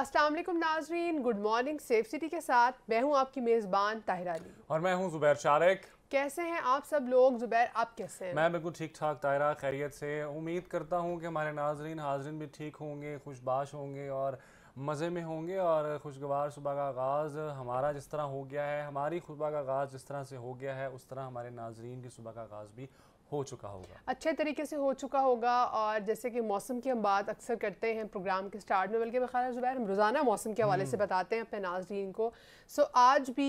अस्सलाम वालेकुम नाजरीन गुड मॉर्निंग सेफ सिटी के साथ मैं हूं आपकी मेज़बान ताहिर अली और मैं हूं जुबैर शारिक कैसे हैं आप सब लोग जुबैर आप कैसे हैं मैं बिल्कुल ठीक ठाक ताहिरा खैरियत से उम्मीद करता हूं कि हमारे नाजरीन हाजरीन भी ठीक होंगे खुशबाश होंगे और मज़े में होंगे और खुशगवार सुबह का आगाज़ हमारा जिस तरह हो गया है हमारी सुबह का आगाज़ जिस तरह से हो गया है उस तरह हमारे नाजरीन की सुबह का आगाज़ भी हो चुका होगा अच्छे तरीके से हो चुका होगा और जैसे कि मौसम की हम बात अक्सर करते हैं प्रोग्राम के स्टार्ट में बल्कि बखार जुबैर हम रोज़ाना मौसम के हवाले से हम्म। बताते हैं अपने नाजरीन को सो आज भी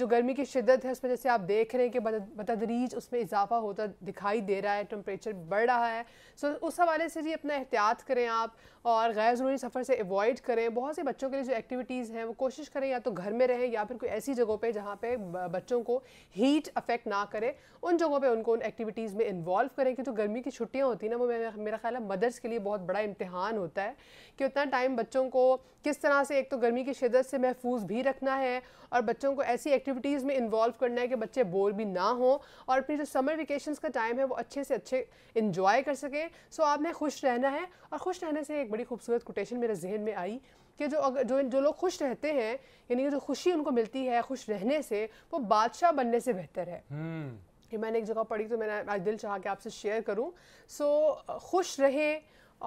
जो गर्मी की शिदत है उसमें जैसे आप देख रहे हैं कि बतदरीज उसमें इजाफा होता दिखाई दे रहा है टम्परेचर बढ़ रहा है सो उस हवाले से जी अपना एहतियात करें आप और गैर ज़रूरी सफ़र से अवॉइड करें बहुत से बच्चों के लिए जो एक्टिविटीज़ हैं वो कोशिश करें या तो घर में रहें या फिर कोई ऐसी जगहों पे जहाँ पे बच्चों को हीट अफेक्ट ना करे उन जगहों पे उनको उन एक्टिविटीज़ में इन्वॉल्व करें क्योंकि जो गर्मी की छुट्टियाँ होती हैं ना वो मेरा ख्याल है मदर्स के लिए बहुत बड़ा इम्तहान होता है कि उतना टाइम बच्चों को किस तरह से एक तो गर्मी की शिदत से महफूज भी रखना है और बच्चों को ऐसी एक्टिविटीज़ में इन्वॉल्व करना है कि बच्चे बोर भी ना हों और अपनी जो समर वेकेशन का टाइम है वो अच्छे से अच्छे इन्जॉय कर सकें सो आपने खुश रहना है और खुश रहने से एक बड़ी खूबसूरत कोटेशन मेरे जहन में आई कि जो अगर जो जो लोग खुश रहते हैं यानी कि जो खुशी उनको मिलती है खुश रहने से वो बादशाह बनने से बेहतर है ये हम्म। मैंने एक जगह पढ़ी तो मैंने आज दिल चाहा कि आपसे शेयर करूं सो so, खुश रहें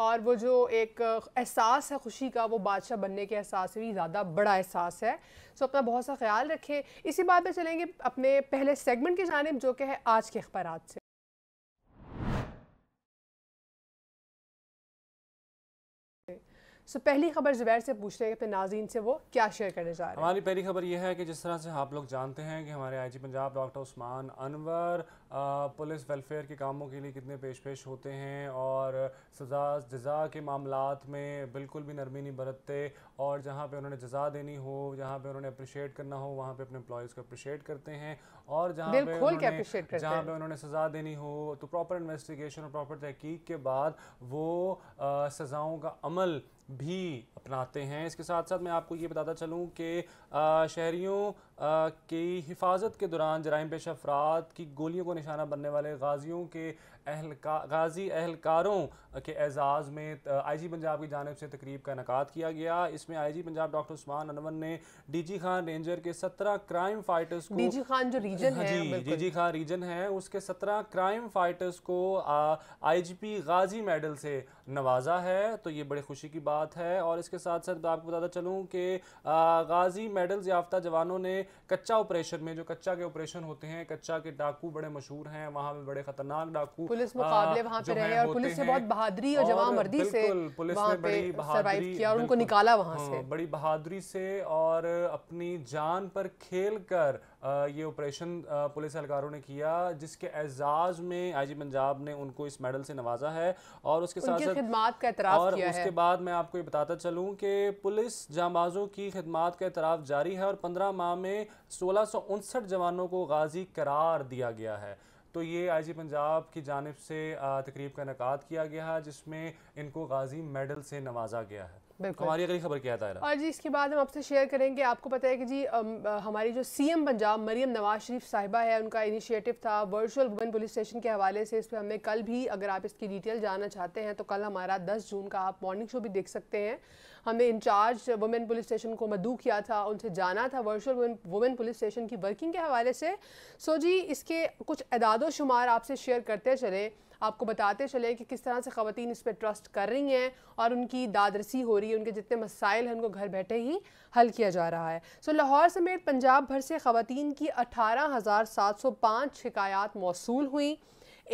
और वो जो एक एहसास है खुशी का वो बादशाह बनने के एहसास से भी ज़्यादा बड़ा एहसास है सो अपना बहुत सा ख्याल रखें इसी बात पे चलेंगे अपने पहले सेगमेंट की जानब जो कि है आज के अखबार से सो पहली खबर जुबैर से पूछते हैं अपने नाजीन से वो क्या शेयर करने जा रहे हैं हमारी पहली खबर यह है कि जिस तरह से आप लोग जानते हैं कि हमारे IG Punjab doctor Usman Anwar police welfare के कामों के लिए कितने पेश पेश होते हैं और सजा जजा के मामला में बिल्कुल भी नरमी नहीं बरतते और जहाँ पर उन्होंने जजा देनी हो जहाँ पर उन्होंने अप्रिशिएट करना हो वहाँ पर अपने एम्प्लॉज़ को अप्रिशिएट करते हैं और जहाँ पे खोल के जहाँ पे उन्होंने सजा देनी हो तो प्रॉपर इन्वेस्टिगेशन और प्रॉपर तहकीक के बाद वो आ, सजाओं का अमल भी अपनाते हैं इसके साथ साथ मैं आपको ये बताता चलूँ कि शहरीों की हिफाजत के दौरान जराइम पेश अफराद की गोलियों को निशाना बनने वाले गाजियों के अहलका गाजी अहलकारों के एजाज़ में आई जी पंजाब की जानब से तकरीब का इनका किया गया इसमें I G Punjab doctor Usman Anwar ने डी जी खान रेंजर के सत्रह क्राइम फाइटर्स को जी खान जो रीजन हाँ है डी जी खान रीजन है उसके सत्रह क्राइम फाइटर्स को आई जी पी गाजी मेडल से नवाजा है तो ये बड़े खुशी की बात है और इसके साथ साथ आपको बताता चलूँ कि गाजी मेडल्स याफ्ता जवानों ने कच्चा ऑपरेशन में जो कच्चा के ऑपरेशन होते हैं कच्चा के डाकू बड़े मशहूर हैं वहाँ पे बड़े खतरनाक डाकू पुलिस मुकाबले वहाँ पे रहे और पुलिस ने बहुत बहादुरी और मर्दी से पुलिस ने बड़ी बहादुरी किया और उनको निकाला वहाँ से बड़ी बहादुरी से और अपनी जान पर खेल कर ये ऑपरेशन पुलिस एहलकारों ने किया जिसके एजाज में आईजी पंजाब ने उनको इस मेडल से नवाजा है और उसके साथ साथ का और किया उसके है। बाद मैं आपको ये बताता चलूँ कि पुलिस जाबाजों की खदमात का एतराफ़ जारी है और पंद्रह माह में सोलह सौ उनसठ जवानों को गाजी करार दिया गया है तो ये आईजी पंजाब की जानब से तकरीब का इनका किया गया है जिसमें इनको गाजी मेडल से नवाजा गया है हमारी अगली खबर क्या है और जी इसके बाद हम आपसे शेयर करेंगे आपको पता है कि जी हमारी जो सीएम पंजाब मरीम नवाज शरीफ साहिबा है उनका इनिशिएटिव था वर्चुअल वुमेन पुलिस स्टेशन के हवाले से इस पर हमने कल भी अगर आप इसकी डिटेल जानना चाहते हैं तो कल हमारा दस जून का आप मॉर्निंग शो भी देख सकते हैं हमने इंचार्ज वुमेन पुलिस स्टेशन को मदू किया था उनसे जाना था वर्चुअल वुमेन पुलिस स्टेशन की वर्किंग के हवाले से सो जी इसके कुछ एदाद शुमार आपसे शेयर करते चलें आपको बताते चले कि किस तरह से ख़वान इस पर ट्रस्ट कर रही हैं और उनकी दादरसी हो रही है उनके जितने मसाइल हैं उनको घर बैठे ही हल किया जा रहा है सो लाहौर समेत पंजाब भर से ख़वान की अठारह हज़ार सात सौ पाँच शिकायात मौसू हुई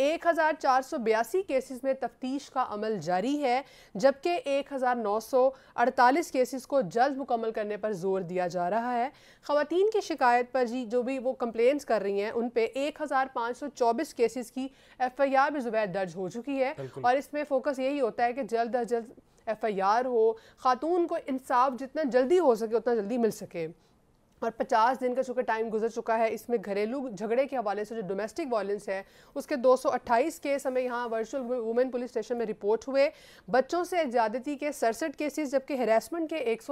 एक हज़ार चार सौ बयासी केसेस में तफ्तीश का अमल जारी है जबकि एक हज़ार नौ सौ अड़तालीस केसेस को जल्द मुकम्मल करने पर जोर दिया जा रहा है खातन की शिकायत पर जी जो भी वो कंप्लेंट्स कर रही हैं उन पर एक हज़ार पाँच सौ चौबीस केसेस की एफ आई आर भी जुबैर दर्ज हो चुकी है और इसमें फोकस यही होता है कि जल्द अज जल्द एफ आई आर हो खातून को इंसाफ जितना जल्दी हो सके उतना जल्दी मिल सके और 50 दिन का चूँकि टाइम गुजर चुका है इसमें घरेलू झगड़े के हवाले से जो डोमेस्टिक वायलेंस है उसके 228 केस हमें यहाँ वर्चुअल वुमेन पुलिस स्टेशन में रिपोर्ट हुए बच्चों से ज्यादती के सड़सठ केसेस जबकि हेरासमेंट के एक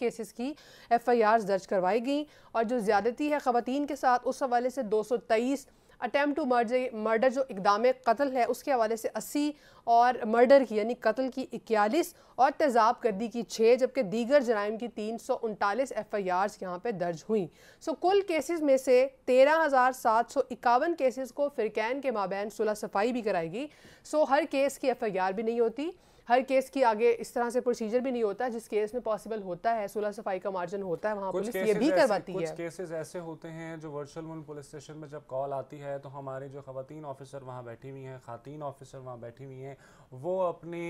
केसेस की एफ दर्ज करवाई गई और जो ज्यादती है ख़वान के साथ उस हवाले से दो अटैम्प्ट टू मर्डर मर्डर जो इकदाम कत्ल है उसके हवाले से अस्सी और मर्डर की यानी कत्ल की इक्यालीस और तेजाब गर्दी की छः जबकि दीगर जराइम की तीन सौ उनतालीस एफ आई आर्स यहाँ पर दर्ज हुई सो कुल केसेज में से तेरह हज़ार सात सौ इक्यावन केसेज को फिरकैन के माबैन सुलह सफाई भी कराएगी सो हर केस की एफ आई आर भी नहीं होती हर केस की आगे इस तरह से प्रोसीजर भी नहीं होता जिस केस में पॉसिबल होता है सोलह सफाई का मार्जिन होता है वहाँ पुलिस ये भी करवाती कुछ है केसेस ऐसे होते हैं जो वर्चुअल मुल्क पुलिस स्टेशन में जब कॉल आती है तो हमारी जो खातन ऑफिसर वहाँ बैठी हुई हैं खातन ऑफिसर वहाँ बैठी हुई हैं वो अपने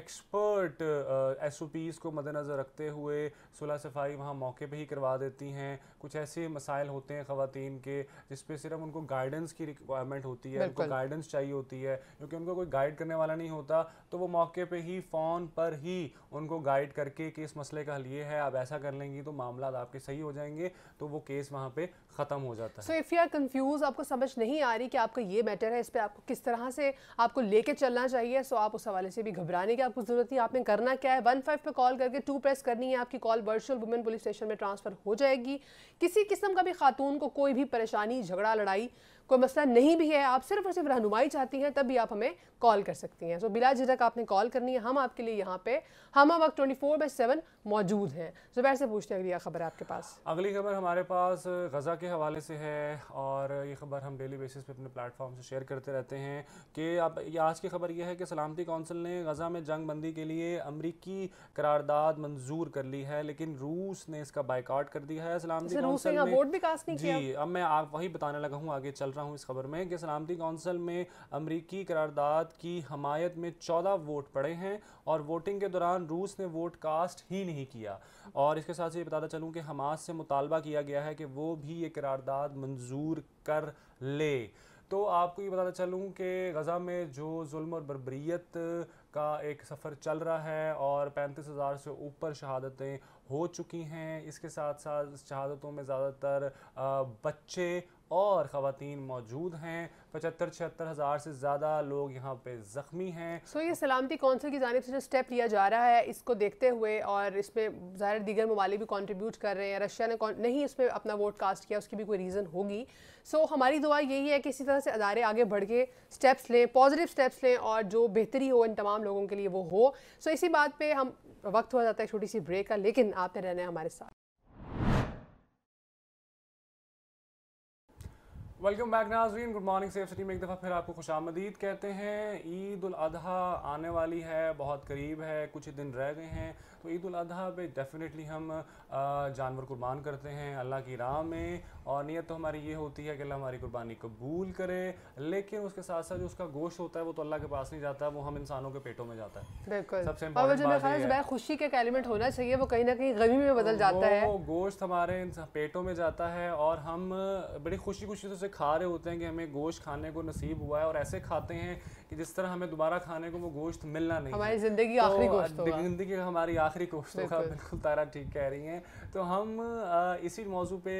एक्सपर्ट एस ओ पीज़ को मद्दनज़र रखते हुए सुलह सफाई वहाँ मौके पर ही करवा देती हैं कुछ ऐसे मसाइल होते हैं खातन के जिस पे सिर्फ उनको गाइडेंस की रिक्वायरमेंट होती है उनको गाइडेंस चाहिए होती है क्योंकि उनको कोई गाइड करने वाला नहीं होता तो वो मौके पे ही फ़ोन पर ही उनको गाइड करके कि इस मसले का हल ये है आप ऐसा कर लेंगी तो मामला आपके सही हो जाएंगे तो वो केस वहाँ पे ख़त्म हो जाता है so if you are confuse आपको समझ नहीं आ रही कि आपका ये मैटर है इस पर आपको किस तरह से आपको लेके चलना चाहिए सो आप उस हवाले से भी घबराने की आपको ज़रूरत नहीं आपने करना क्या है वन फाइव पर कॉल करके टू प्रेस करनी है आपकी call virtual women police station में ट्रांसफ़र हो जाएगी किसी किस्म का भी खातून को कोई भी परेशानी झगड़ा लड़ाई कोई मसला नहीं भी है आप सिर्फ और सिर्फ रहनुमाई चाहती हैं तब भी आप हमें कॉल कर सकती हैं सो बिला झिझक आपने कॉल करनी है हम आपके लिए यहाँ पे हम वक्त ट्वेंटी फोर बाई सेवन मौजूद हैं जुबैर से पूछते हैं अगली खबर आपके पास अगली खबर हमारे पास गज़ा के हवाले से है और ये खबर हम डेली बेसिस पे अपने प्लेटफॉर्म से शेयर करते रहते हैं कि अब ये आज की खबर यह है कि सलामती कौंसिल ने गज़ा में जंग बंदी के लिए अमरीकी करारदाद मंजूर कर ली है लेकिन रूस ने इसका बाइकआउट कर दिया है सलामती कौंसिल ने वोट भी कास्ट नहीं किया जी अब मैं आप वही बताने लगा हूँ आगे चल रहा हूँ इस खबर में कि सलामती कौंसिल में अमरीकी करारदाद की हमायत में चौदह वोट पड़े हैं और वोटिंग के दौरान रूस ने वोट कास्ट ही नहीं किया और इसके साथ ये बताता चलूँ कि हमास से मुतालबा किया गया है कि वो भी ये करारदाद मंजूर कर ले तो आपको ये बताता चलूँ कि गज़ा में जो जुल्म और बरबरीत का एक सफ़र चल रहा है और पैंतीस हज़ार से ऊपर शहादतें हो चुकी हैं इसके साथ साथ शहादतों में ज़्यादातर बच्चे और खातन मौजूद हैं पचहत्तर छिहत्तर हज़ार से ज़्यादा लोग यहाँ पे ज़ख्मी हैं सो so, ये सलामती कौंसिल की जानब से जो स्टेप लिया जा रहा है इसको देखते हुए और इसमें ज़ाहिर दीगर ममालिक भी कॉन्ट्रीब्यूट कर रहे हैं रशिया ने नहीं इसमें अपना वोट कास्ट किया उसकी भी कोई रीज़न होगी सो so, हमारी दुआ यही है कि इसी तरह से अदारे आगे बढ़ के स्टेप्स लें पॉजिटिव स्टेप्स लें और जो बेहतरी हो इन तमाम लोगों के लिए वो हो सो so, इसी बात पर हम वक्त हो जाता है छोटी सी ब्रेक का लेकिन आपने रहना है हमारे साथ वेलकम बैक नाजरीन गुड मॉर्निंग सेफ सिटी में एक दफ़ा फिर आपको खुश आमदीद कहते हैं ईद उल अजहा आने वाली है बहुत करीब है कुछ दिन रह गए हैं तो ईद अजी पे डेफिनेटली हम जानवर कुर्बान करते हैं अल्लाह की राह में और नीयत तो हमारी ये होती है कि अल्लाह हमारी कुर्बानी कबूल करे लेकिन उसके साथ साथ जो उसका गोश्त होता है वो तो अल्लाह के पास नहीं जाता वो हम इंसानों के पेटों में जाता है सबसे खुशी का एलिमेंट होना चाहिए वो कहीं ना कहीं गमी में बदल तो जाता है वो गोश्त हमारे पेटों में जाता है और हम बड़ी खुशी खुशी से खा रहे होते हैं कि हमें गोश्त खाने को नसीब हुआ है और ऐसे खाते हैं कि जिस तरह हमें दोबारा खाने को वो गोश्त मिलना नहीं हमारी जिंदगी आखिरी तो गोश्त जिंदगी हमारी आखिरी आखिरी कोश्तों का बिल्कुल तारा ठीक कह रही हैं तो हम इसी मौजू पे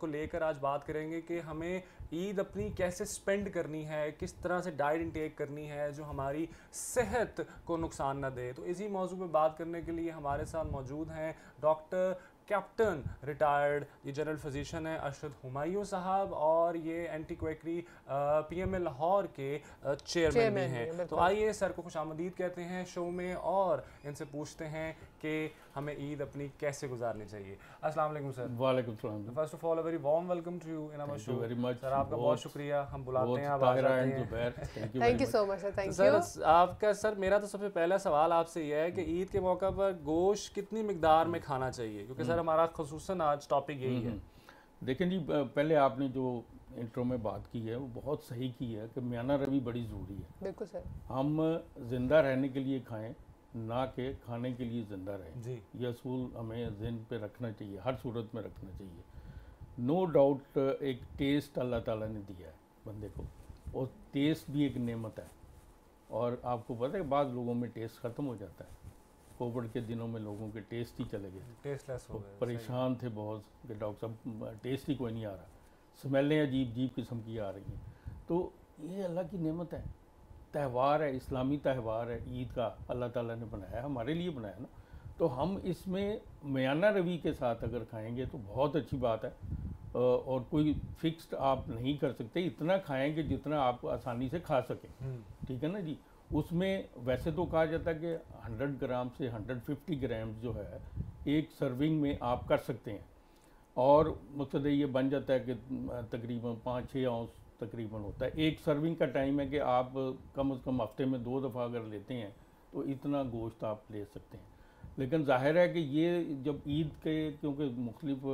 को लेकर आज बात करेंगे कि हमें ईद अपनी कैसे स्पेंड करनी है किस तरह से डाइट इंटेक करनी है जो हमारी सेहत को नुकसान ना दे तो इसी मौजू पे बात करने के लिए हमारे साथ मौजूद हैं डॉक्टर कैप्टन रिटायर्ड ये जनरल फिजिशियन है अरशद हुमायूं साहब और ये एंटी पी एम लाहौर के चेयरमैन भी हैं तो आइए सर को खुश कहते हैं शो में और इनसे पूछते हैं कि हमें ईद अपनी कैसे गुजारनी चाहिए अस्सलाम वालेकुम सर वालेकुम सलाम first of all a very warm welcome to you in our show very much sir आपका बहुत शुक्रिया हम बुलाते हैं आप आ जाते हैं thank you so much sir thank you sir आपका सर मेरा तो सबसे पहला सवाल आपसे यह है कि हम्म। ईद के मौके पर गोश्त कितनी मकदार में हम्म। खाना चाहिए क्योंकि सर हम्म। हमारा खसूस आज टॉपिक यही है देखें जी पहले आपने जो इंट्रो में बात की है वो बहुत सही की है कि म्याना रवि बड़ी ज़रूरी है बिल्कुल सर हम जिंदा रहने के लिए खाएं ना के खाने के लिए ज़िंदा रहे ये असूल हमें जहन पे रखना चाहिए हर सूरत में रखना चाहिए नो no डाउट एक टेस्ट अल्लाह ताला ने दिया है बंदे को और टेस्ट भी एक नेमत है और आपको पता है बाद लोगों में टेस्ट ख़त्म हो जाता है कोविड के दिनों में लोगों के टेस्ट ही चले गए टेस्टलेस हो तो गए परेशान थे बहुत कि डॉक्टर साहब टेस्ट ही कोई नहीं आ रहा स्मेलें अजीब अजीब किस्म की आ रही हैं तो ये अल्लाह की नेमत है त्यौहार है इस्लामी त्यौहार है ईद का अल्लाह ताला ने बनाया हमारे लिए बनाया ना तो हम इसमें मियाना रवि के साथ अगर खाएंगे तो बहुत अच्छी बात है और कोई फिक्स्ड आप नहीं कर सकते इतना कि जितना आप आसानी से खा सकें हम्म। ठीक है ना जी उसमें वैसे तो कहा जाता है कि 100 ग्राम से 150 ग्राम जो है एक सर्विंग में आप कर सकते हैं और मकसद ये बन जाता है कि तकरीबन पाँच छः आउंस तकरीबन होता है एक सर्विंग का टाइम है कि आप कम अज़ कम हफ्ते में दो दफ़ा अगर लेते हैं तो इतना गोश्त आप ले सकते हैं लेकिन जाहिर है कि ये जब ईद के क्योंकि मुख्तलिफ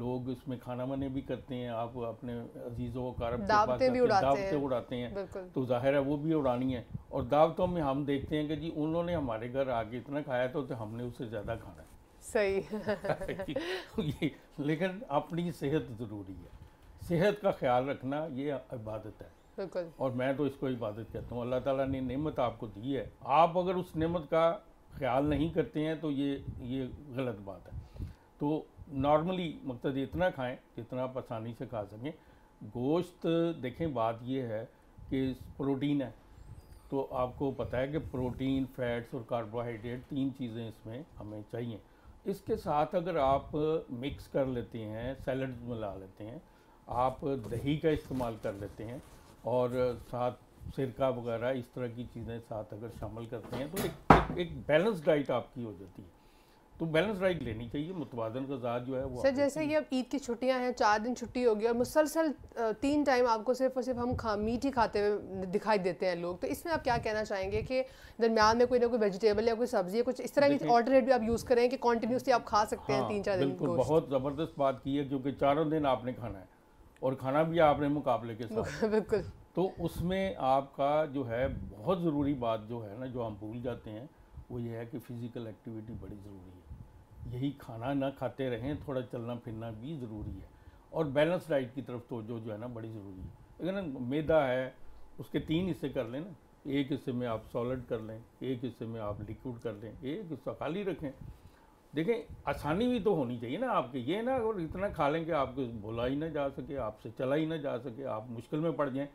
लोग इसमें खाना मने भी करते हैं आप अपने अजीज़ों को कारब दावतें भी उड़ाते, दावते हैं। उड़ाते हैं तो जाहिर है वो भी उड़ानी है और दावतों में हम देखते हैं कि जी उन्होंने हमारे घर आके इतना खाया तो, तो हमने उससे ज़्यादा खाना है सही लेकिन अपनी सेहत ज़रूरी है सेहत का ख्याल रखना ये इबादत है बिल्कुल और मैं तो इसको इबादत कहता हूँ अल्लाह ताला ने नेमत आपको दी है आप अगर उस नेमत का ख्याल नहीं करते हैं तो ये ये गलत बात है तो नॉर्मली मकतद इतना खाएं जितना आप आसानी से खा सकें गोश्त देखें बात ये है कि प्रोटीन है तो आपको पता है कि प्रोटीन फैट्स और कार्बोहाइड्रेट तीन चीज़ें इसमें हमें चाहिए इसके साथ अगर आप मिक्स कर लेते हैं सैलड्स मिला लेते हैं आप दही का इस्तेमाल कर लेते हैं और साथ सिरका वगैरह इस तरह की चीज़ें साथ अगर शामिल करते हैं तो एक एक, एक बैलेंस डाइट आपकी हो जाती है तो बैलेंस डाइट लेनी चाहिए मुतवाजन गजा जो है वो सर जैसे ये अब ईद की छुट्टियां हैं चार दिन छुट्टी होगी और मुसलसल तीन टाइम आपको सिर्फ और सिर्फ हम खा मीट ही खाते हुए दिखाई देते हैं लोग तो इसमें आप क्या कहना चाहेंगे कि दरमियान में कोई ना कोई वेजिटेबल या कोई सब्जी या कुछ इस तरह की ऑल्टरनेट भी आप यूज़ करें कि कॉन्टीन्यूसली आप खा सकते हैं हाँ, तीन चार दिन बहुत ज़बरदस्त बात की है क्योंकि चारों दिन आपने खाना है और खाना भी आपने मुकाबले के साथ बिल्कुल तो उसमें आपका जो है बहुत ज़रूरी बात जो है ना जो हम भूल जाते हैं वो ये है कि फ़िज़िकल एक्टिविटी बड़ी ज़रूरी है यही खाना ना खाते रहें थोड़ा चलना फिरना भी ज़रूरी है और बैलेंस डाइट की तरफ तो जो जो है ना बड़ी ज़रूरी है अगर ना मैदा है उसके तीन हिस्से कर लें ना एक हिस्से में आप सॉलिड कर लें एक हिस्से में आप लिक्विड कर लें एक हिस्सा खाली रखें देखें आसानी भी तो होनी चाहिए ना आपके ये ना अगर इतना खा लें कि आपको भुला ही ना जा सके आपसे चला ही ना जा सके आप मुश्किल में पड़ जाएं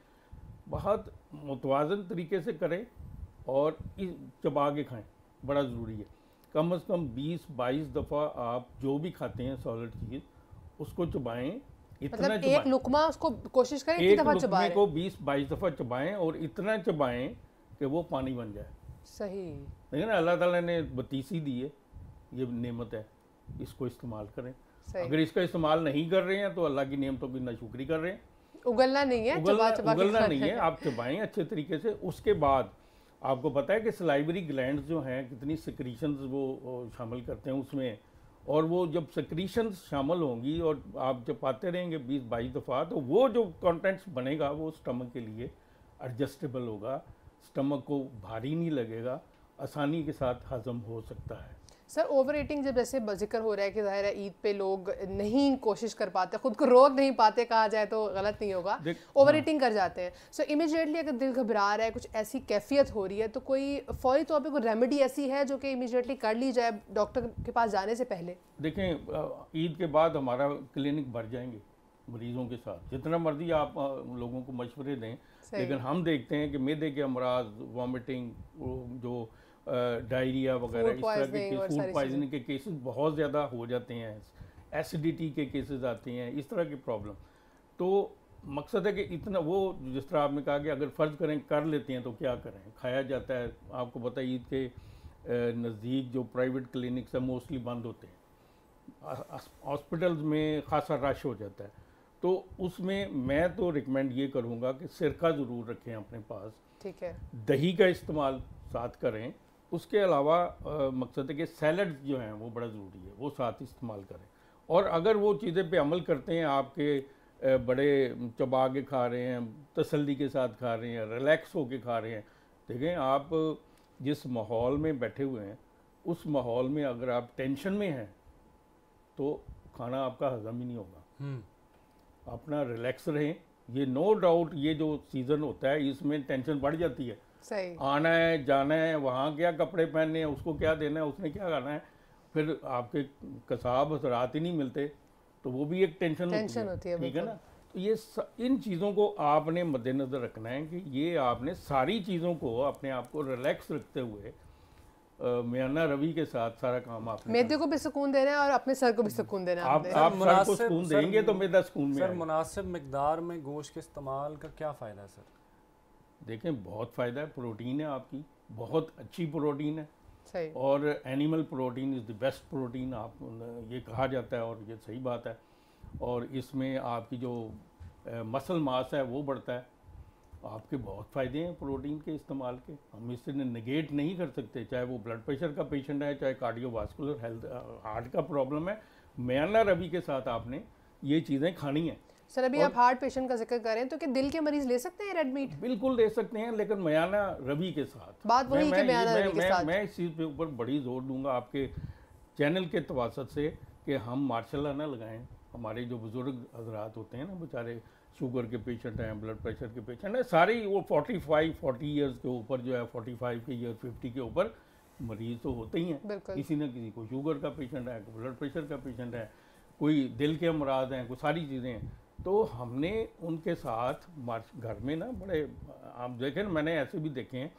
बहुत मुतवाजन तरीके से करें और इस चबा के खाएँ बड़ा ज़रूरी है कम अज़ कम 20-22 दफ़ा आप जो भी खाते हैं सॉलिड चीज़ उसको चबाएं इतना मतलब एक लुकमा उसको कोशिश करें एक दफा चबाएं को 20-22 दफ़ा चबाएं और इतना चबाएं कि वो पानी बन जाए सही लेकिन अल्लाह ताला ने बतीसी दी है ये नेमत है इसको इस्तेमाल करें अगर इसका इस्तेमाल नहीं कर रहे हैं तो अल्लाह की नियमतों की नाशुक्री कर रहे हैं उगलना नहीं है उगलना, चबा चबा उगलना नहीं है आप चबाएं अच्छे तरीके से उसके बाद आपको पता है कि सलाइवरी ग्लैंड जो हैं कितनी सिक्रीशन वो शामिल करते हैं उसमें और वो जब सिक्रीशन शामिल होंगी और आप जब पाते रहेंगे बीस बाईस दफ़ा तो वो जो कॉन्टेंट्स बनेगा वो स्टमक के लिए एडजस्टेबल होगा स्टमक को भारी नहीं लगेगा आसानी के साथ हजम हो सकता है सर ओवर ईटिंग जब ऐसे जिक्र हो रहा है कि जाहिर है ईद पे लोग नहीं कोशिश कर पाते खुद को रोक नहीं पाते कहा जाए तो गलत नहीं होगा ओवर ईटिंग हाँ। कर जाते हैं सो इमीजिएटली इमिजिएटली अगर दिल घबरा रहा है कुछ ऐसी कैफियत हो रही है तो कोई फौरी तौर पर कोई रेमेडी ऐसी है जो कि इमिजिएटली कर ली जाए डॉक्टर के पास जाने से पहले देखें ईद के बाद हमारा क्लिनिक भर जाएंगे मरीज़ों के साथ जितना मर्जी आप लोगों को मशवरे दें लेकिन हम देखते हैं कि मेदे के अमराज वॉमिटिंग जो डायरिया वगैरह इस तरह के फूड पॉइजनिंग के केसेस बहुत ज़्यादा हो जाते हैं एसिडिटी के केसेस आते हैं इस तरह के प्रॉब्लम तो मकसद है कि इतना वो जिस तरह आपने कहा कि अगर फ़र्ज़ करें कर लेते हैं तो क्या करें खाया जाता है आपको पता ईद के नज़दीक जो प्राइवेट क्लिनिक्स हैं मोस्टली बंद होते हैं हॉस्पिटल्स में खासा रश हो जाता है तो उसमें मैं तो रिकमेंड ये करूँगा कि सिरका ज़रूर रखें अपने पास ठीक है दही का इस्तेमाल साथ करें उसके अलावा मकसद है कि सैलड जो हैं वो बड़ा ज़रूरी है वो साथ इस्तेमाल करें और अगर वो चीज़ें पे अमल करते हैं आपके बड़े चबा के खा रहे हैं तसल्ली के साथ खा रहे हैं रिलैक्स होके खा रहे हैं देखें आप जिस माहौल में बैठे हुए हैं उस माहौल में अगर आप टेंशन में हैं तो खाना आपका हजम ही नहीं होगा हम्म। अपना रिलैक्स रहें ये नो डाउट ये जो सीज़न होता है इसमें टेंशन बढ़ जाती है सही आना है जाना है वहाँ क्या कपड़े पहनने हैं उसको क्या देना है उसने क्या करना है फिर आपके कसाब रात ही नहीं मिलते तो वो भी एक टेंशन टेंशन होती है ठीक है ना तो ये स, इन चीज़ों को आपने मद्देनज़र रखना है कि ये आपने सारी चीज़ों को अपने आप को रिलैक्स रखते हुए मियाना रवि के साथ सारा काम आप मेदे को भी सुकून देना है और अपने सर को भी सुकून देना आप आप सर को सुकून देंगे तो मेदा सुकून में सर मुनासिब मकदार में गोश्त के इस्तेमाल का क्या फ़ायदा है सर देखें बहुत फ़ायदा है प्रोटीन है आपकी बहुत अच्छी प्रोटीन है सही और animal protein is the best protein आप ये कहा जाता है और ये सही बात है और इसमें आपकी जो मसल मास है वो बढ़ता है आपके बहुत फ़ायदे हैं प्रोटीन के इस्तेमाल के हम इससे नेगेट नहीं कर सकते चाहे वो ब्लड प्रेशर का पेशेंट है चाहे कार्डियोवास्कुलर हेल्थ हार्ट का प्रॉब्लम है म्याना रवि के साथ आपने ये चीज़ें खानी हैं सर अभी आप हार्ट पेशेंट का जिक्र करें तो कि दिल के मरीज ले सकते हैं रेडमीट बिल्कुल ले सकते हैं लेकिन मयाना रवि के साथ बात वही मैं, मैं, मैं, के साथ मैं इस चीज़ पे ऊपर बड़ी जोर दूंगा आपके चैनल के तवासत से कि हम मार्शाला ना लगाएं हमारे जो बुज़ुर्ग हजरात होते हैं ना बेचारे शुगर के पेशेंट हैं ब्लड प्रेशर के पेशेंट हैं सारे वो फोर्टी फाइव ईयर्स के ऊपर जो है फाइव के ईयर फिफ्टी के ऊपर मरीज तो होते ही हैं किसी न किसी को शुगर का पेशेंट है कोई ब्लड प्रेशर का पेशेंट है कोई दिल के अमराज हैं कोई सारी चीज़ें हैं तो हमने उनके साथ मार्च घर में ना बड़े आप देखें मैंने ऐसे भी देखे हैं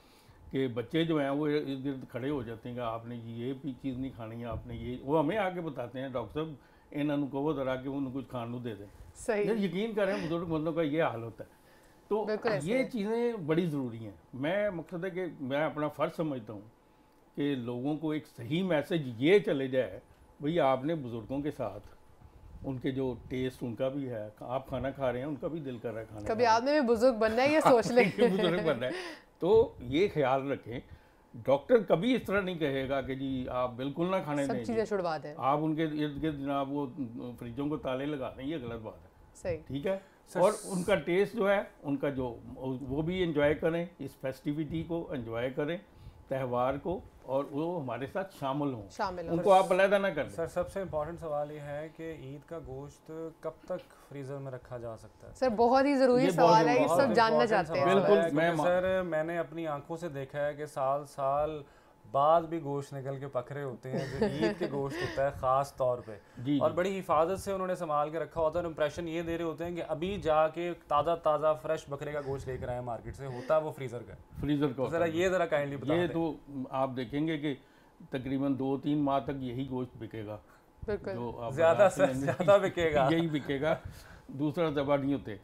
कि बच्चे जो हैं वो इर्द गिर्द खड़े हो जाते हैं कि आपने ये भी चीज़ नहीं खानी है आपने ये वो हमें आके बताते हैं डॉक्टर साहब इन्होंने कहो जरा कि उन्हें कुछ खाने दे दें सही यकीन करें बुजुर्ग बंदों का ये हाल होता है तो ये चीज़ें बड़ी ज़रूरी हैं मैं मकसद है कि मैं अपना फ़र्ज़ समझता हूँ कि लोगों को एक सही मैसेज ये चले जाए भाई आपने बुज़ुर्गों के साथ उनके जो टेस्ट उनका भी है आप खाना खा रहे हैं उनका भी दिल कर रहा है खाना कभी आपने भी बुजुर्ग बनना है या हाँ, सोच ले बुजुर्ग बनना है तो ये ख्याल रखें डॉक्टर कभी इस तरह नहीं कहेगा कि जी आप बिल्कुल ना खाने सब चीज़ें छुड़वा दें आप उनके इर्द गिर्द जनाब वो फ्रिजों को ताले लगा दें ये गलत बात है सही ठीक है और उनका टेस्ट जो है उनका जो वो भी इंजॉय करें इस फेस्टिविटी को इंजॉय करें त्यौहार को और वो हमारे साथ शामिल हों शामिल उनको आप अलहदा ना कर सर सबसे इम्पोर्टेंट सवाल ये है कि ईद का गोश्त कब तक फ्रीजर में रखा जा सकता है सर बहुत ही ज़रूरी सवाल है ये सब जानना चाहते हैं बिल्कुल सर मैंने अपनी आंखों से देखा है कि साल साल बाद भी गोश्त निकल के पखरे होते हैं जो ईद के गोश्त होता है ख़ास तौर पे और बड़ी हिफाजत से उन्होंने संभाल के रखा होता है और इम्प्रेशन ये दे रहे होते हैं कि अभी जाके ताज़ा ताज़ा फ्रेश बकरे का गोश्त लेकर आए मार्केट से होता है वो फ्रीज़र का फ्रीज़र का तो ज़रा ये ज़रा काइंडली बता ये तो आप देखेंगे कि तकरीबन दो तीन माह तक यही गोश्त बिकेगा ज़्यादा से ज़्यादा बिकेगा यही बिकेगा दूसरा जबा नहीं होते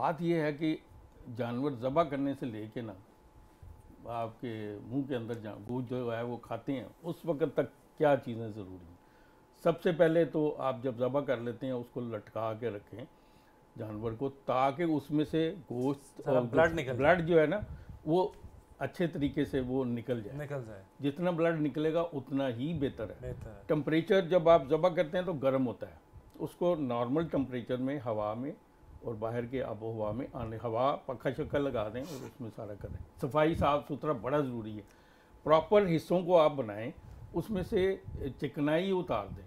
बात यह है कि जानवर जबा करने से लेके ना आपके मुंह के अंदर जा गोश्त जो है वो खाते हैं उस वक्त तक क्या चीज़ें ज़रूरी हैं सबसे पहले तो आप जब ज़बा कर लेते हैं उसको लटका के रखें जानवर को ताकि उसमें से गोश्त और ब्लड निकल ब्लड जो है ना वो अच्छे तरीके से वो निकल जाए निकल जाए जितना ब्लड निकलेगा उतना ही बेहतर है टेम्परेचर जब आप जबा करते हैं तो गर्म होता है उसको नॉर्मल टेम्परेचर में हवा में और बाहर के आबो हवा में आने हवा पखा शक्का लगा दें और उसमें सारा करें सफाई साफ सुथरा बड़ा ज़रूरी है प्रॉपर हिस्सों को आप बनाएं उसमें से चिकनाई उतार दें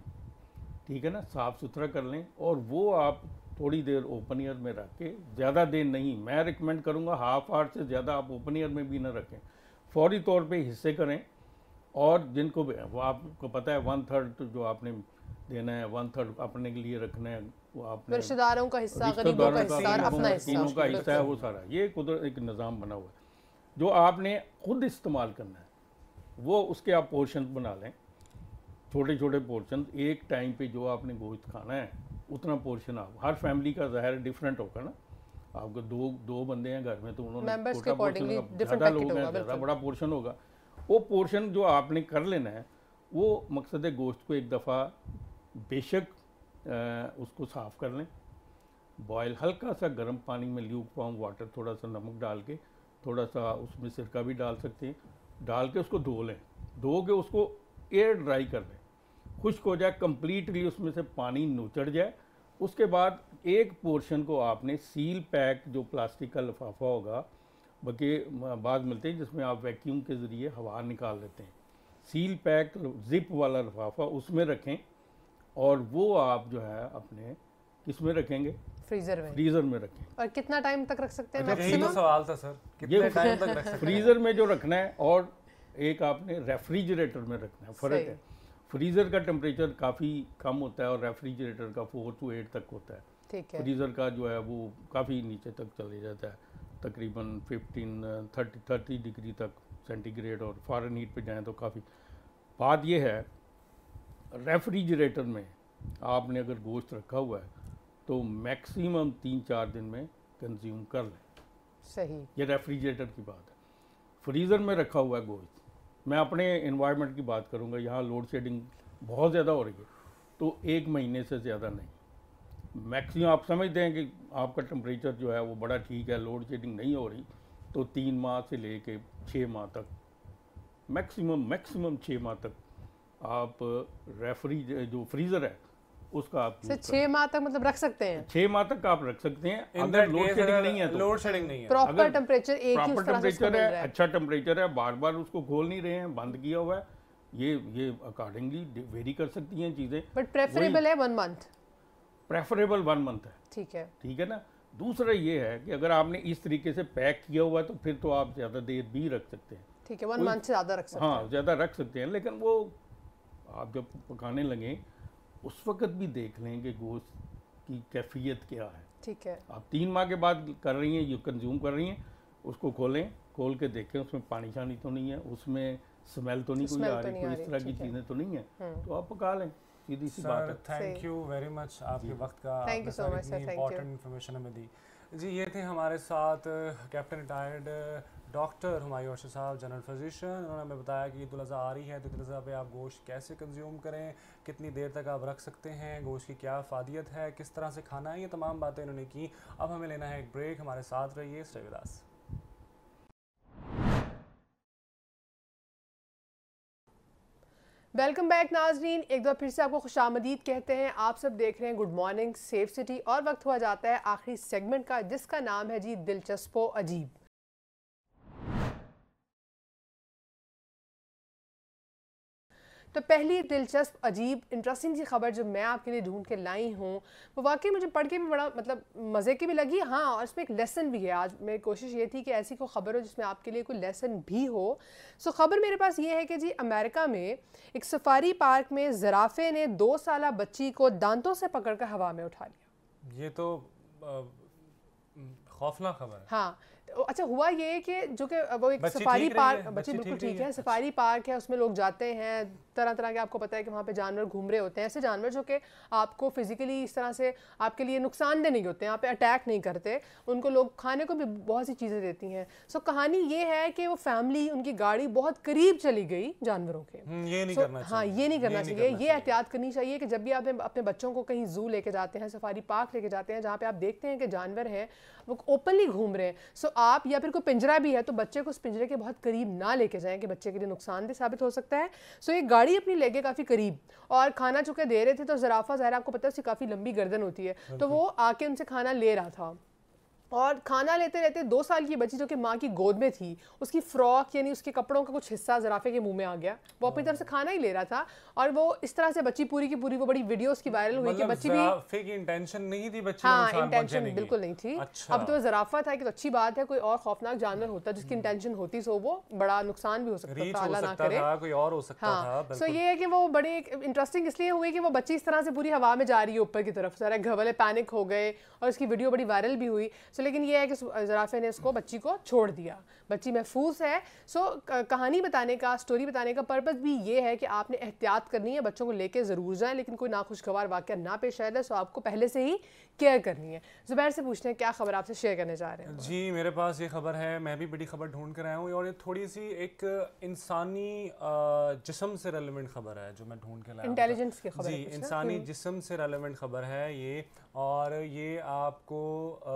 ठीक है ना साफ़ सुथरा कर लें और वो आप थोड़ी देर ओपन ईयर में रख के ज़्यादा देर नहीं मैं रिकमेंड करूँगा हाफ आवर से ज़्यादा आप ओपन ईयर में भी ना रखें फौरी तौर पर हिस्से करें और जिनको भी वो आपको पता है वन थर्ड जो आपने देना है वन थर्ड अपने के लिए रखना है वो आपने रिश्तेदारों का हिस्सा रिश्तेदारों का हिस्सा अपना हिस्सा तीनों का हिस्सा है वो सारा ये कुदरत एक निज़ाम बना हुआ है जो आपने खुद इस्तेमाल करना है वो उसके आप पोर्शन बना लें छोटे छोटे पोर्शन एक टाइम पे जो आपने गोश्त खाना है उतना पोर्शन आप हर फैमिली का जहर डिफरेंट होगा ना आपके दो दो बंदे हैं घर में तो उन्होंने छोटा पोर्शन ज़्यादा लोग हैं ज़्यादा बड़ा पोर्शन होगा वो पोर्शन जो आपने कर लेना है वो मकसद है गोश्त को एक दफ़ा बेशक आ, उसको साफ़ कर लें बॉयल हल्का सा गर्म पानी में ल्यूक फॉर्म वाटर थोड़ा सा नमक डाल के थोड़ा सा उसमें सिरका भी डाल सकते हैं डाल के उसको धो लें धो के उसको एयर ड्राई कर लें खुश्क हो जाए कम्प्लीटली उसमें से पानी नोचड़ जाए उसके बाद एक पोर्शन को आपने सील पैक जो प्लास्टिक का लफाफा होगा बके बाद मिलते हैं जिसमें आप वैक्यूम के ज़रिए हवा निकाल लेते हैं सील पैक जिप वाला लफाफा उसमें रखें और वो आप जो है अपने किस में रखेंगे फ्रीजर में फ्रीजर में रखें और कितना टाइम तक रख सकते हैं अच्छा, तो मैक्सिमम तो सवाल था सर कितने टाइम तक रख सकते फ्रीजर में जो रखना है और एक आपने रेफ्रिजरेटर में रखना है फर्क है फ्रीजर का टेम्परेचर काफ़ी कम होता है और रेफ्रिजरेटर का फोर टू एट तक होता है ठीक है फ्रीज़र का जो है वो काफ़ी नीचे तक चले जाता है तकरीबन फिफ्टीन थर्टी थर्टी डिग्री तक सेंटीग्रेड और फॉरन हीट पे जाए तो काफ़ी बात यह है रेफ्रिजरेटर में आपने अगर गोश्त रखा हुआ है तो मैक्सिमम तीन चार दिन में कंज्यूम कर लें सही ये रेफ्रिजरेटर की बात है फ्रीज़र में रखा हुआ है गोश्त मैं अपने इन्वायरमेंट की बात करूँगा यहाँ लोड शेडिंग बहुत ज़्यादा हो रही है तो एक महीने से ज़्यादा नहीं मैक्सिमम आप समझते हैं कि आपका टम्परेचर जो है वो बड़ा ठीक है लोड शेडिंग नहीं हो रही तो तीन माह से ले कर छः माह तक मैक्सिमम मैक्सिमम छः माह तक आप रेफरी जो फ्रीजर है उसका आप छह माह तक मतलब रख सकते हैं छह माह तक आप रख सकते हैं अंदर लोड शेडिंग नहीं है तो लोड शेडिंग नहीं है प्रॉपर टेम्परेचर एक ही टेम्परेचर है अच्छा टेम्परेचर है बार बार उसको खोल नहीं रहे हैं बंद किया हुआ है ये ये अकॉर्डिंगली वेरी कर सकती हैं चीज़ें बट प्रेफरेबल है one month preferable one month है ठीक है ठीक है ना दूसरा ये है कि अगर आपने इस तरीके से पैक किया हुआ है तो फिर तो आप ज़्यादा देर भी रख सकते हैं ठीक है वन मंथ से ज़्यादा रख सकते हाँ, हैं हाँ ज़्यादा रख सकते हैं लेकिन वो आप जब पकाने लगें उस वक्त भी देख लें कि गोश्त की कैफियत क्या है ठीक है आप तीन माह के बाद कर रही हैं यू कंज्यूम कर रही हैं उसको खोलें खोल के देखें उसमें पानी शानी तो नहीं है उसमें स्मेल तो नहीं कोई आ तो रही कोई इस तरह की चीज़ें तो नहीं है हम्म। तो आप पका लें सीधी सी बात है थैंक यू वेरी मच आपके वक्त का thank you so important information हमें दी जी ये थे हमारे साथ captain retired doctor Humayun Arshad साहब जनरल फिजिशियन उन्होंने हमें बताया कि ईद आ रही है तो ईद पे आप गोश्त कैसे कंज्यूम करें कितनी देर तक आप रख सकते हैं गोश्त की क्या फादियत है किस तरह से खाना है ये तमाम बातें इन्होंने की अब हमें लेना है एक ब्रेक हमारे साथ रहिए श्रेविदास वेलकम बैक नाजरीन एक बार फिर से आपको खुश आमदीद कहते हैं आप सब देख रहे हैं गुड मॉर्निंग सेफ सिटी और वक्त हुआ जाता है आखिरी सेगमेंट का जिसका नाम है जी दिलचस्प अजीब तो पहली दिलचस्प अजीब इंटरेस्टिंग सी खबर जो मैं आपके लिए ढूंढ के लाई हूँ वो वाकई मुझे पढ़ के भी बड़ा मतलब मज़े की भी लगी हाँ और इसमें एक लेसन भी है आज मेरी कोशिश ये थी कि ऐसी कोई खबर हो जिसमें आपके लिए कोई लेसन भी हो सो खबर मेरे पास ये है कि जी अमेरिका में एक सफारी पार्क में जराफे ने दो साल बच्ची को दांतों से कर हवा में उठा लिया ये तो खौफनाक खबर है हाँ अच्छा हुआ ये कि जो कि वो एक सफारी पार्क बच्चे बिल्कुल ठीक है अच्छा। सफारी पार्क है उसमें लोग जाते हैं तरह तरह के आपको पता है कि वहाँ पे जानवर घूम रहे होते हैं ऐसे जानवर जो कि आपको फिजिकली इस तरह से आपके लिए नुकसानदेह नहीं होते हैं आप अटैक नहीं करते उनको लोग खाने को भी बहुत सी चीज़ें देती हैं सो कहानी ये है कि वो फैमिली उनकी गाड़ी बहुत करीब चली गई जानवरों के हम्म, ये नहीं करना हाँ ये नहीं करना चाहिए ये एहतियात करनी चाहिए कि जब भी आप अपने बच्चों को कहीं जू लेके जाते हैं सफारी पार्क लेके जाते हैं जहाँ पे आप देखते हैं कि जानवर हैं वो ओपनली घूम रहे हैं सो आप या फिर कोई पिंजरा भी है तो बच्चे को उस पिंजरे के बहुत करीब ना लेके जाएं कि बच्चे के लिए नुकसानदेह साबित हो सकता है सो ये गाड़ी अपनी लेके काफ़ी करीब और खाना चुके दे रहे थे तो जराफा ज़ाहिर आपको पता है उसकी काफ़ी लंबी गर्दन होती है हाँ तो वो आके उनसे खाना ले रहा था और खाना लेते रहते दो साल की बच्ची जो कि माँ की गोद में थी उसकी फ्रॉक यानी उसके कपड़ों का कुछ हिस्सा जराफे के मुंह में आ गया वो अपनी तरफ से खाना ही ले रहा था और वो इस तरह से बच्ची पूरी की पूरी वो बड़ी वीडियोस की वायरल हुई कि मतलब बच्ची भी की इंटेंशन नहीं थी बच्ची हाँ इंटेंशन बिल्कुल नहीं थी अच्छा। अब तो जराफा था कि तो अच्छी बात है कोई और खौफनाक जानवर होता जिसकी इंटेंशन हम्म। होती सो वो बड़ा नुकसान भी हो सकता ना करे कोई और हो सकता हाँ सो ये है कि वो बड़े इंटरेस्टिंग इसलिए हुई कि वो बच्ची इस तरह से पूरी हवा में जा रही है ऊपर की तरफ सारे घर वाले पैनिक हो गए और उसकी वीडियो बड़ी वायरल भी हुई सो लेकिन ये है कि जराफे ने इसको बच्ची को छोड़ दिया बच्ची महफूज है सो कहानी बताने का स्टोरी बताने का पर्पज़ भी ये है कि आपने एहतियात करनी है बच्चों को लेके ज़रूर जाएं लेकिन कोई नाखुशगवार वाक़ ना पेश आए सो तो आपको पहले से ही केयर करनी है ज़ुबैर से पूछते हैं क्या खबर आपसे शेयर करने जा रहे हैं जी मेरे पास ये खबर है मैं भी बड़ी खबर ढूंढ कर आया हूँ और ये थोड़ी सी एक इंसानी जिसम से रेलिवेंट खबर है जो मैं ढूंढ के लाया इंटेलिजेंस की खबर जी इंसानी हम्म। जिसम से रेलिवेंट खबर है ये और ये आपको आ,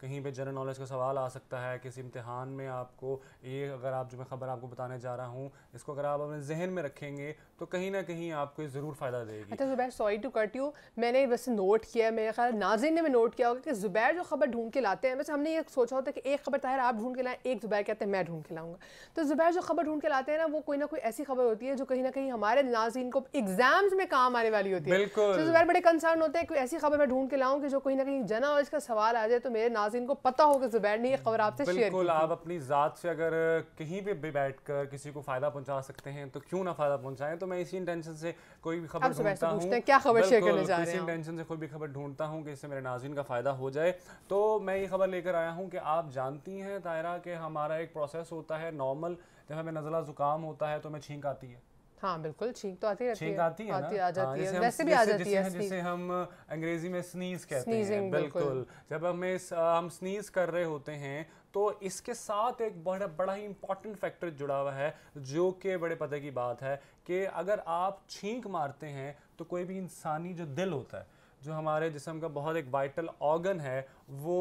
कहीं पे जनरल नॉलेज का सवाल आ सकता है किसी इम्तहान में आप आपको ये अगर आप जो मैं ख़बर आपको बताने जा रहा हूँ इसको अगर आप अपने जहन में रखेंगे तो कहीं ना कहीं आपको ज़रूर फ़ायदा देगी अच्छा Zubair sorry to cut you मैंने वैसे नोट किया है मेरे ख्याल नाजिन ने भी नोट किया होगा कि ज़ुबैर जो खबर ढूंढ के लाते हैं वैसे हमने ये सोचा होता है कि एक खबर ताहिर आप ढूंढ के लाएं एक ज़ुबैर कहते हैं मैं ढूंढ के लाऊंगा तो ज़ुबैर जो खबर ढूंढ के लाते हैं ना वो कोई ना कोई ऐसी खबर होती है जो कहीं ना कहीं हमारे नाजिन को एग्जाम्स में काम आने वाली होती है बिल्कुल तो ज़ुबैर बड़े कंसर्न होते हैं कोई ऐसी खबर मैं ढूंढ के लाऊँ कि जो कहीं ना कहीं जना और इसका सवाल आ जाए तो मेरे नाजिन को पता हो कि ज़ुबैर ने यह खबर आपसे बिल्कुल आप अपनी ज़ात से अगर कहीं भी बैठ कर किसी को फ़ायदा पहुँचा सकते हैं तो क्यों ना फ़ायदा पहुँचाएं तो मैं इसी इंटेंशन से कोई भी खबर ढूंढता हूँ क्या खबर शेयर करने जा रहे हैं इंटेंशन से कोई भी खबर ढूंढता हूँ कि इससे मेरे नाजिन का फ़ायदा हो जाए तो मैं ये खबर लेकर आया हूँ कि आप जानती हैं तायरा कि हमारा एक प्रोसेस होता है नॉर्मल जब हमें नज़ला ज़ुकाम होता है तो हमें छींक आती है हाँ बिल्कुल छींक तो आती रहती है आती है आती आ जाती हाँ, है वैसे भी आ जाती है जिसे हम अंग्रेजी में स्नीज कहते हैं बिल्कुल जब हमें हम स्नीज कर रहे होते हैं तो इसके साथ एक बड़ा बड़ा ही इंपॉर्टेंट फैक्टर जुड़ा हुआ है जो कि बड़े पते की बात है कि अगर आप छींक मारते हैं तो कोई भी इंसानी जो दिल होता है जो हमारे जिसम का बहुत एक वाइटल ऑर्गन है वो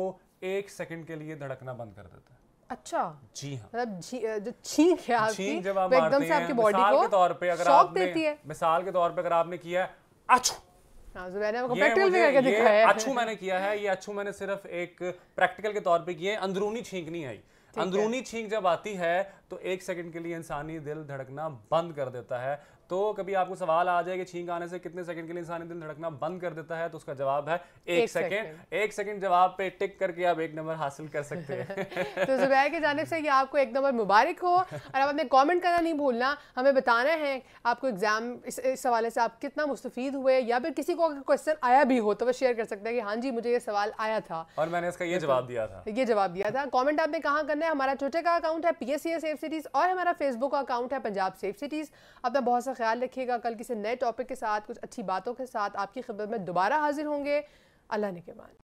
एक सेकेंड के लिए धड़कना बंद कर देता है अच्छा जी हाँ मतलब जो छींक है आपकी छींक जब आप एकदम से आपकी बॉडी को तौर पे अगर आपने देती है मिसाल के तौर पे अगर आपने किया है अच्छू हाँ, तो मैंने अच्छू मैंने किया है ये अच्छू मैंने सिर्फ एक प्रैक्टिकल के तौर पे किए अंदरूनी छींक नहीं आई अंदरूनी छींक जब आती है तो एक सेकंड के लिए इंसानी दिल धड़कना बंद कर देता है तो कभी आपको सवाल आ जाए कि छींक आने से कितने सेकंड के लिए इंसान दिल धड़कना बंद कर देता है तो उसका जवाब है एक, सेकंड एक सेकंड जवाब पे टिक करके आप एक नंबर हासिल कर सकते हैं तो जुबैर की जानब से कि आपको एक नंबर मुबारक हो और आप अपने कॉमेंट करना नहीं भूलना हमें बताना है आपको एग्जाम इस, हवाले से आप कितना मुस्तफ़ हुए या फिर किसी को क्वेश्चन आया भी हो तो वह शेयर कर सकते हैं कि हाँ जी मुझे ये सवाल आया था और मैंने इसका ये जवाब दिया था ये जवाब दिया था कॉमेंट आपने कहाँ करना है हमारा ट्विटर का अकाउंट है P S C safe cities और हमारा फेसबुक का अकाउंट है पंजाब सेफ सिटीज़ अपना बहुत सा ख्याल रखिएगा कल किसी नए टॉपिक के साथ कुछ अच्छी बातों के साथ आपकी खिदमत में दोबारा हाजिर होंगे अल्लाह ने के मान